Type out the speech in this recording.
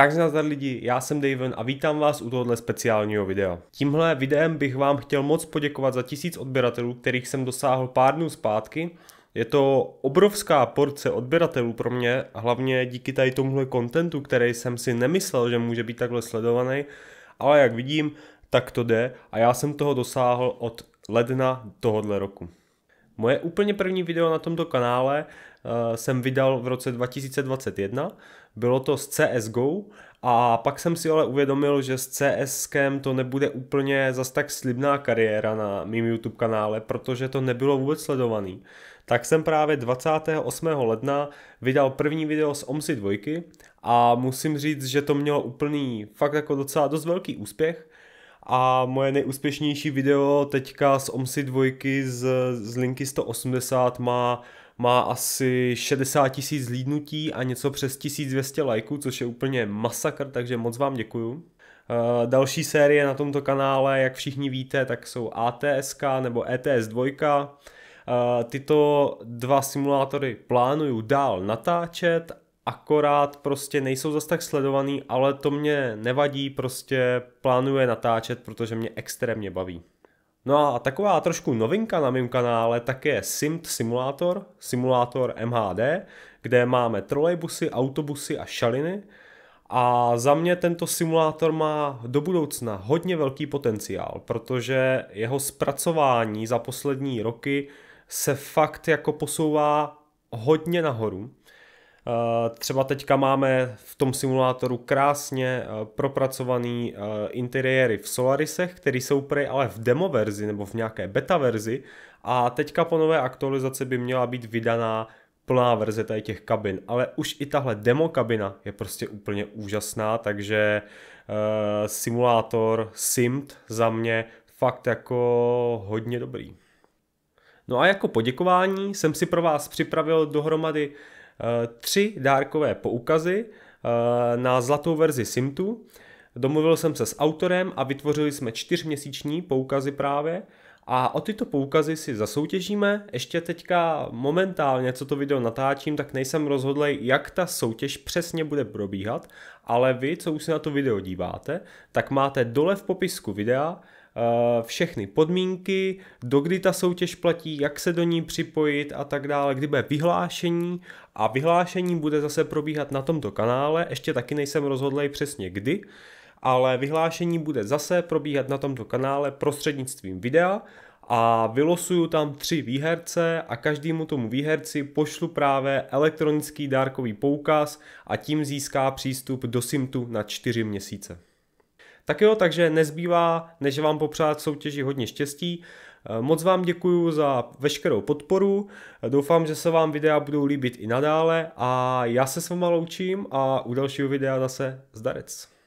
Tak nazdar lidi, já jsem Daven a vítám vás u tohoto speciálního videa. Tímhle videem bych vám chtěl moc poděkovat za tisíc odběratelů, kterých jsem dosáhl pár dnů zpátky. Je to obrovská porce odběratelů pro mě, hlavně díky tady tomuhle kontentu, který jsem si nemyslel, že může být takhle sledovaný, ale jak vidím, tak to jde a já jsem toho dosáhl od ledna tohohle roku. Moje úplně první video na tomto kanále uh, jsem vydal v roce 2021, bylo to z CSGO a pak jsem si ale uvědomil, že s CSkem to nebude úplně zas tak slibná kariéra na mém YouTube kanále, protože to nebylo vůbec sledovaný. Tak jsem právě 28. ledna vydal první video z OMSI 2 a musím říct, že to mělo úplný fakt jako docela dost velký úspěch, a moje nejúspěšnější video teďka z OMSI 2 z, z linky 180 má má asi 60 tisíc zlídnutí a něco přes 1200 lajků, což je úplně masakr, takže moc vám děkuju. Eh, další série na tomto kanále, jak všichni víte, tak jsou ATSK nebo ETS 2. Eh, tyto dva simulátory plánuju dál natáčet akorát prostě nejsou zas tak sledovaný, ale to mě nevadí, prostě plánuje natáčet, protože mě extrémně baví. No a taková trošku novinka na mém kanále tak je Simt Simulator, simulator MHD, kde máme trolejbusy, autobusy a šaliny. A za mě tento simulátor má do budoucna hodně velký potenciál, protože jeho zpracování za poslední roky se fakt jako posouvá hodně nahoru. Eh, třeba teďka máme v tom simulátoru krásně eh, propracovaný eh, interiéry v Solarisech, které jsou prej ale v demo verzi nebo v nějaké beta verzi a teďka po nové aktualizaci by měla být vydaná plná verze tady těch kabin, ale už i tahle demo kabina je prostě úplně úžasná, takže uh, simulátor Simt za mě fakt jako hodně dobrý. No a jako poděkování jsem si pro vás připravil dohromady Eh, tři dárkové poukazy eh, na zlatou verzi Simtu. Domluvil jsem se s autorem a vytvořili jsme čtyřměsíční poukazy právě. A o tyto poukazy si zasoutěžíme. Ještě teďka momentálně, co to video natáčím, tak nejsem rozhodlý jak ta soutěž přesně bude probíhat, ale vy, co už se na to video díváte, tak máte dole v popisku videa Eh, všechny podmínky, dokdy ta soutěž platí, jak se do ní připojit a tak dále, kdy bude vyhlášení a vyhlášení bude zase probíhat na tomto kanále, ještě taky nejsem rozhodlej přesně kdy, ale vyhlášení bude zase probíhat na tomto kanále prostřednictvím videa a vylosuju tam tři výherce a každému tomu výherci pošlu právě elektronický dárkový poukaz a tím získá přístup do Simtu na čtyři měsíce. Tak jo, takže nezbývá, než vám popřát soutěži hodně štěstí. Eh, moc vám děkuji za veškerou podporu, doufám, že se vám videa budou líbit i nadále a já se s váma loučím a u dalšího videa zase zdarec.